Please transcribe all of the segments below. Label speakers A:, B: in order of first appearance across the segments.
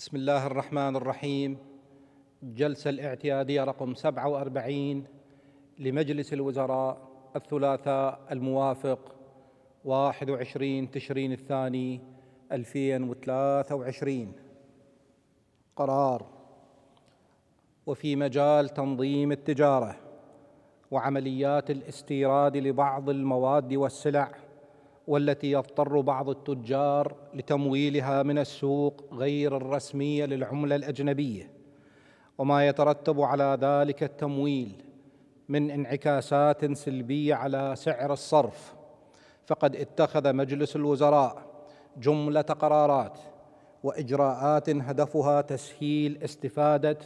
A: بسم الله الرحمن الرحيم جلسة الاعتيادية رقم 47 لمجلس الوزراء الثلاثاء الموافق 21 تشرين الثاني 2023 قرار وفي مجال تنظيم التجارة وعمليات الاستيراد لبعض المواد والسلع والتي يضطر بعض التجار لتمويلها من السوق غير الرسميه للعمله الاجنبيه وما يترتب على ذلك التمويل من انعكاسات سلبيه على سعر الصرف فقد اتخذ مجلس الوزراء جمله قرارات واجراءات هدفها تسهيل استفاده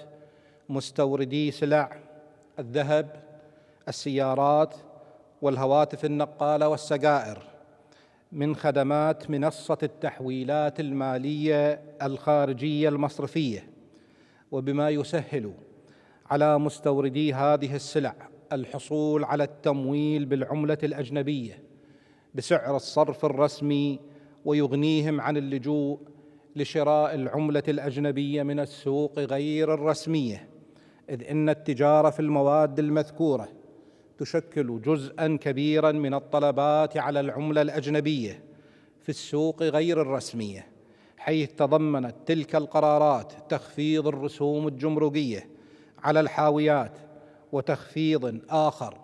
A: مستوردي سلع الذهب السيارات والهواتف النقاله والسجائر من خدمات منصة التحويلات المالية الخارجية المصرفية وبما يسهل على مستوردي هذه السلع الحصول على التمويل بالعملة الأجنبية بسعر الصرف الرسمي ويغنيهم عن اللجوء لشراء العملة الأجنبية من السوق غير الرسمية إذ إن التجارة في المواد المذكورة تشكل جزءا كبيرا من الطلبات على العمله الاجنبيه في السوق غير الرسميه حيث تضمنت تلك القرارات تخفيض الرسوم الجمركيه على الحاويات وتخفيض اخر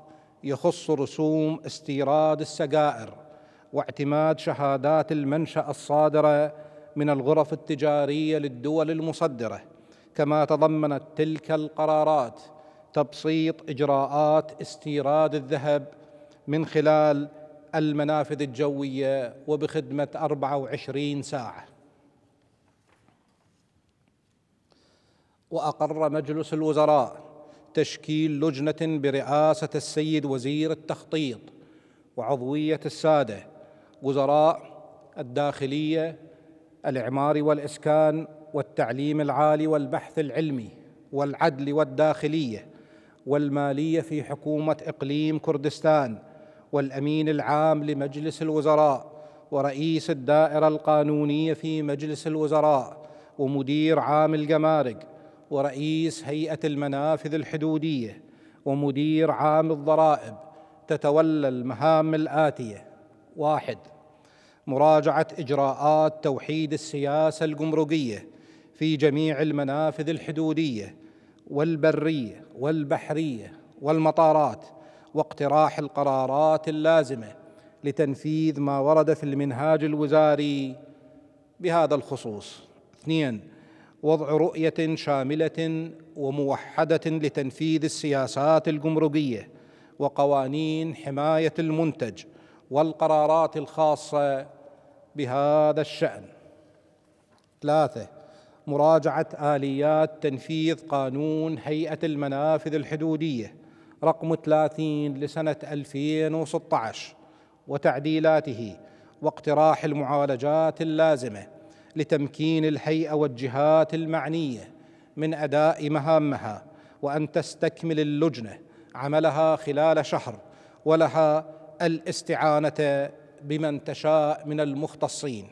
A: يخص رسوم استيراد السجائر واعتماد شهادات المنشا الصادره من الغرف التجاريه للدول المصدره كما تضمنت تلك القرارات تبسيط اجراءات استيراد الذهب من خلال المنافذ الجويه وبخدمه 24 ساعه. واقر مجلس الوزراء تشكيل لجنه برئاسه السيد وزير التخطيط وعضويه الساده وزراء الداخليه الإعمار والإسكان والتعليم العالي والبحث العلمي والعدل والداخلية والماليه في حكومه اقليم كردستان والامين العام لمجلس الوزراء ورئيس الدائره القانونيه في مجلس الوزراء ومدير عام الجمارك ورئيس هيئه المنافذ الحدوديه ومدير عام الضرائب تتولى المهام الاتيه واحد مراجعه اجراءات توحيد السياسه الجمركيه في جميع المنافذ الحدوديه والبريه والبحريه والمطارات واقتراح القرارات اللازمه لتنفيذ ما ورد في المنهاج الوزاري بهذا الخصوص اثنين وضع رؤيه شامله وموحده لتنفيذ السياسات الجمركيه وقوانين حمايه المنتج والقرارات الخاصه بهذا الشان ثلاثه مراجعه اليات تنفيذ قانون هيئه المنافذ الحدوديه رقم 30 لسنه 2016 وتعديلاته واقتراح المعالجات اللازمه لتمكين الهيئه والجهات المعنيه من اداء مهامها وان تستكمل اللجنه عملها خلال شهر ولها الاستعانه بمن تشاء من المختصين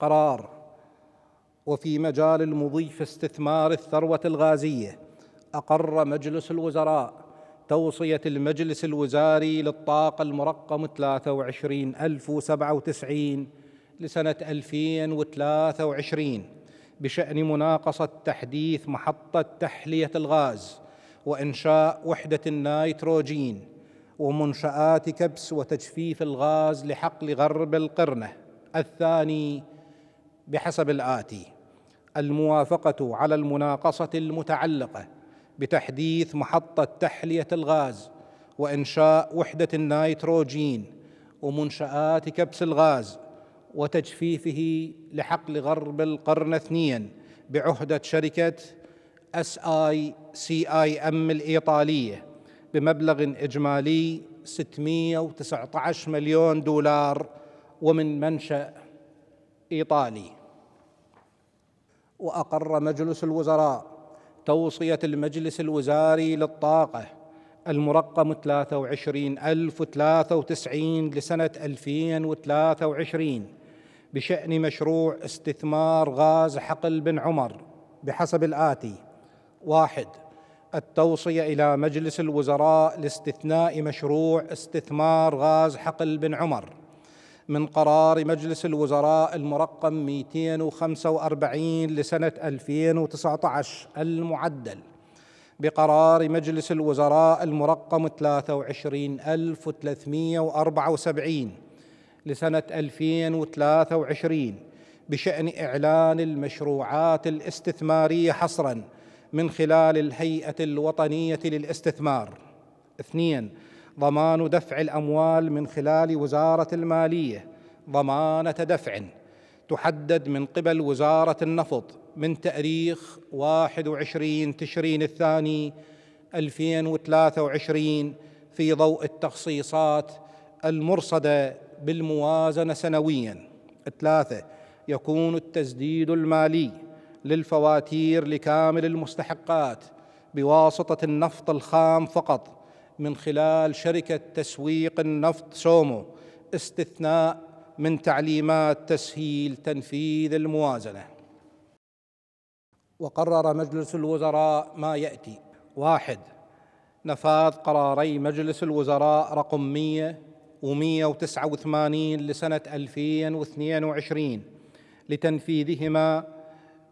A: قرار وفي مجال المضي في استثمار الثروه الغازيه اقر مجلس الوزراء توصيه المجلس الوزاري للطاقه المرقم 23097 لسنه 2023 بشان مناقصه تحديث محطه تحليه الغاز وانشاء وحده النيتروجين ومنشات كبس وتجفيف الغاز لحقل غرب القرنه الثاني بحسب الآتي الموافقة على المناقصة المتعلقة بتحديث محطة تحلية الغاز وإنشاء وحدة النيتروجين ومنشآت كبس الغاز وتجفيفه لحقل غرب القرن اثنيا بعهدة شركة اس اي سي اي ام الايطاليه بمبلغ اجمالي 619 مليون دولار ومن منشا ايطالي واقر مجلس الوزراء توصيه المجلس الوزاري للطاقه المرقم 23093 لسنه 2023 بشان مشروع استثمار غاز حقل بن عمر بحسب الاتي واحد التوصيه الى مجلس الوزراء لاستثناء مشروع استثمار غاز حقل بن عمر من قرار مجلس الوزراء المرقم 245 لسنة 2019 المعدل بقرار مجلس الوزراء المرقم 23374 لسنة 2023 بشأن إعلان المشروعات الاستثمارية حصرا من خلال الهيئة الوطنية للاستثمار اثنين ضمان دفع الاموال من خلال وزاره الماليه ضمانه دفع تحدد من قبل وزاره النفط من تاريخ 21 تشرين الثاني 2023 في ضوء التخصيصات المرصده بالموازنه سنويا. ثلاثه يكون التسديد المالي للفواتير لكامل المستحقات بواسطه النفط الخام فقط من خلال شركة تسويق النفط سومو استثناء من تعليمات تسهيل تنفيذ الموازنة وقرر مجلس الوزراء ما يأتي واحد نفاذ قراري مجلس الوزراء رقم 100 و189 لسنة 2022 لتنفيذهما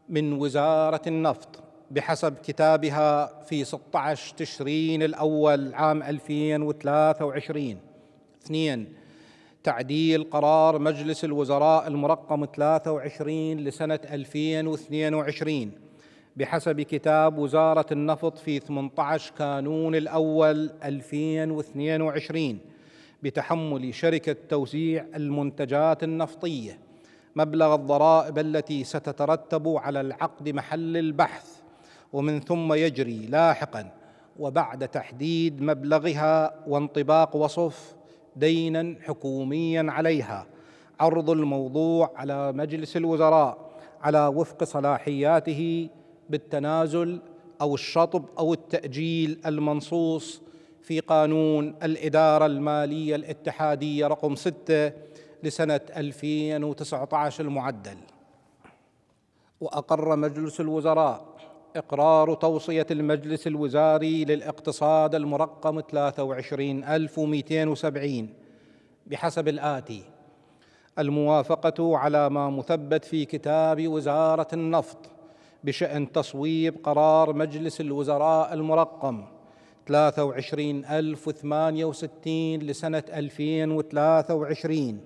A: من وزارة النفط بحسب كتابها في 16 تشرين الأول عام 2023 اثنين تعديل قرار مجلس الوزراء المرقم 23 لسنة 2022 بحسب كتاب وزارة النفط في 18 كانون الأول 2022 بتحمل شركة توزيع المنتجات النفطية مبلغ الضرائب التي ستترتب على العقد محل البحث ومن ثم يجري لاحقا وبعد تحديد مبلغها وانطباق وصف دينا حكوميا عليها عرض الموضوع على مجلس الوزراء على وفق صلاحياته بالتنازل او الشطب او التاجيل المنصوص في قانون الاداره الماليه الاتحاديه رقم 6 لسنه 2019 المعدل واقر مجلس الوزراء إقرار توصية المجلس الوزاري للاقتصاد المرقم 23270 بحسب الآتي الموافقة على ما مثبت في كتاب وزارة النفط بشأن تصويب قرار مجلس الوزراء المرقم 23068 لسنة 2023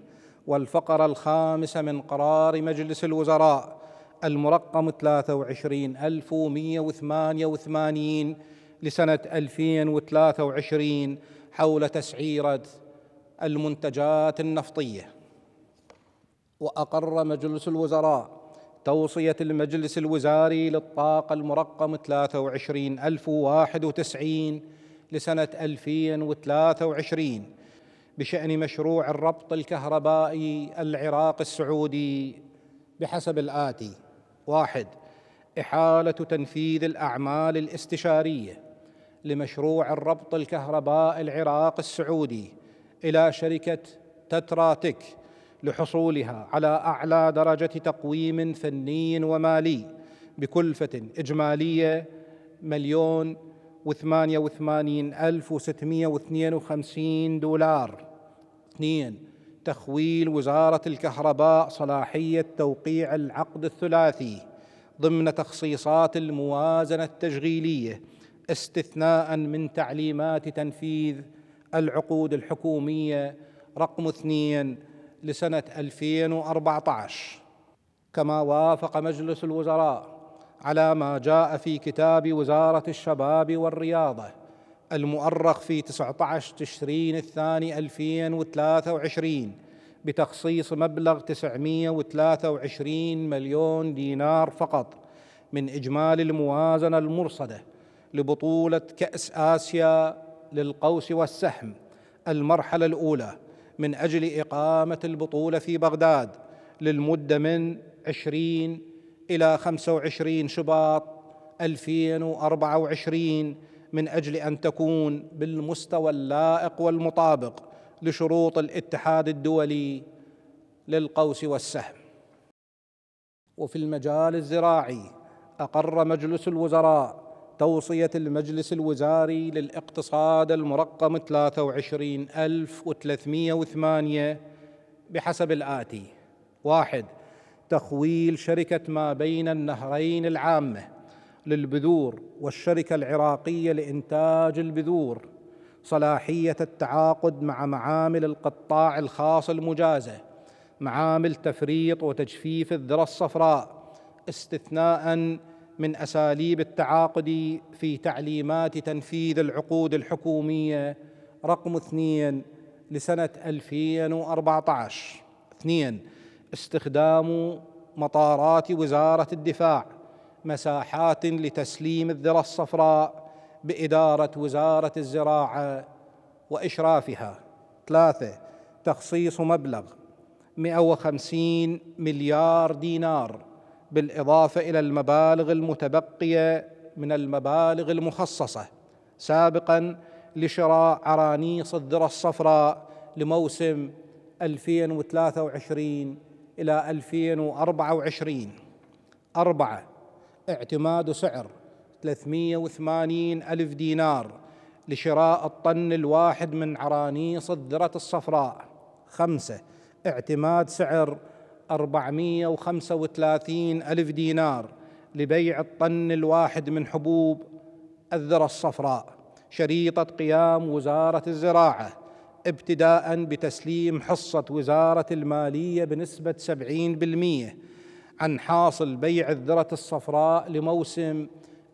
A: والفقرة الخامسة من قرار مجلس الوزراء المرقم 23188 لسنة 2023 حول تسعيرة المنتجات النفطية وأقر مجلس الوزراء توصية المجلس الوزاري للطاقة المرقم 23091 لسنة 2023 بشأن مشروع الربط الكهربائي العراق السعودي بحسب الآتي واحد إحالة تنفيذ الأعمال الاستشارية لمشروع الربط الكهرباء العراق السعودي إلى شركة تتراتك لحصولها على أعلى درجة تقويم فني ومالي بكلفة إجمالية مليون وثمانية وثمانين ألف وستمية وخمسين دولار اثنين تخويل وزاره الكهرباء صلاحيه توقيع العقد الثلاثي ضمن تخصيصات الموازنه التشغيليه استثناء من تعليمات تنفيذ العقود الحكوميه رقم اثنين لسنه 2014 كما وافق مجلس الوزراء على ما جاء في كتاب وزاره الشباب والرياضه المؤرخ في 19 تشرين الثاني 2023 بتخصيص مبلغ 923 مليون دينار فقط من إجمالي الموازنة المرصدة لبطولة كأس آسيا للقوس والسهم المرحلة الأولى من أجل إقامة البطولة في بغداد للمدة من 20 إلى 25 شباط 2024 من اجل ان تكون بالمستوى اللائق والمطابق لشروط الاتحاد الدولي للقوس والسهم وفي المجال الزراعي اقر مجلس الوزراء توصية المجلس الوزاري للاقتصاد المرقم 23308 بحسب الآتي واحد تخويل شركة ما بين النهرين العامة للبذور والشركه العراقيه لانتاج البذور صلاحيه التعاقد مع معامل القطاع الخاص المجازه معامل تفريط وتجفيف الذره الصفراء استثناء من اساليب التعاقد في تعليمات تنفيذ العقود الحكوميه رقم اثنين لسنه 2014 اثنين استخدام مطارات وزاره الدفاع مساحات لتسليم الذرة الصفراء بإدارة وزارة الزراعة وإشرافها ثلاثة تخصيص مبلغ 150 مليار دينار بالإضافة إلى المبالغ المتبقية من المبالغ المخصصة سابقا لشراء عرانيص الذرة الصفراء لموسم 2023 إلى 2024 أربعة اعتماد سعر 380 ألف دينار لشراء الطن الواحد من عرانيص الذرة الصفراء خمسة اعتماد سعر 435 ألف دينار لبيع الطن الواحد من حبوب الذرة الصفراء شريطة قيام وزارة الزراعة ابتداء بتسليم حصة وزارة المالية بنسبة 70% عن حاصل بيع الذرة الصفراء لموسم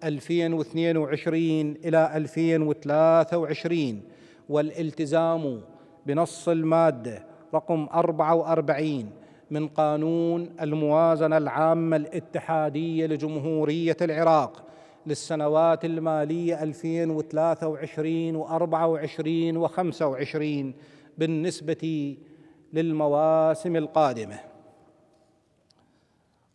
A: 2022 إلى 2023 والالتزام بنص المادة رقم 44 من قانون الموازنة العامة الاتحادية لجمهورية العراق للسنوات المالية 2023 و24 و25 بالنسبة للمواسم القادمة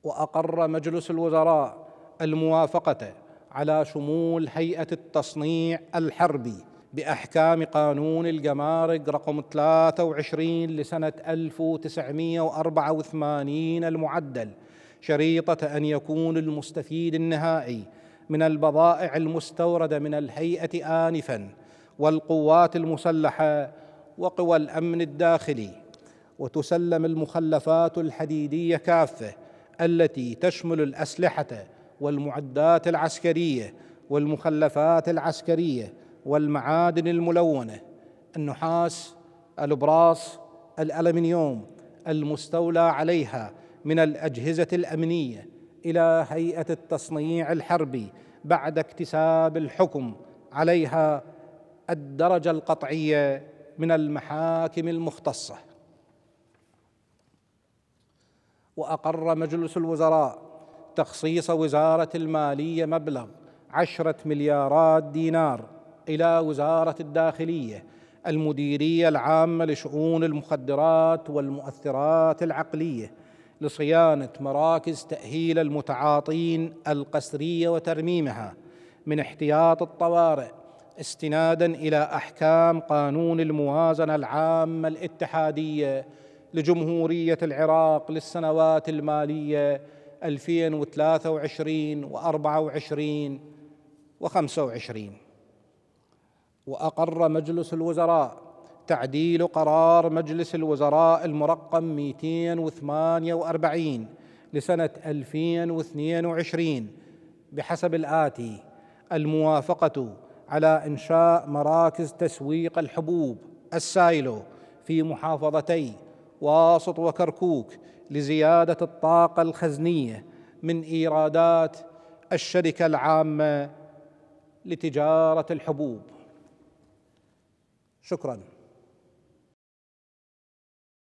A: واقر مجلس الوزراء الموافقه على شمول هيئه التصنيع الحربي باحكام قانون الجمارك رقم 23 لسنه 1984 المعدل شريطه ان يكون المستفيد النهائي من البضائع المستورده من الهيئه انفا والقوات المسلحه وقوى الامن الداخلي وتسلم المخلفات الحديديه كافه التي تشمل الاسلحه والمعدات العسكريه والمخلفات العسكريه والمعادن الملونه النحاس الابراص الالمنيوم المستولى عليها من الاجهزه الامنيه الى هيئه التصنيع الحربي بعد اكتساب الحكم عليها الدرجه القطعيه من المحاكم المختصه وأقر مجلس الوزراء تخصيص وزارة المالية مبلغ عشرة مليارات دينار إلى وزارة الداخلية المديرية العامة لشؤون المخدرات والمؤثرات العقلية لصيانة مراكز تأهيل المتعاطين القسرية وترميمها من احتياط الطوارئ استنادا إلى أحكام قانون الموازنة العامة الاتحادية لجمهورية العراق للسنوات المالية 2023 و24 و25 وأقر مجلس الوزراء تعديل قرار مجلس الوزراء المرقم 248 لسنة 2022 بحسب الآتي الموافقة على إنشاء مراكز تسويق الحبوب السايلو في محافظتي واسط وكركوك لزياده الطاقه الخزنيه من ايرادات الشركه العامه لتجاره الحبوب شكرا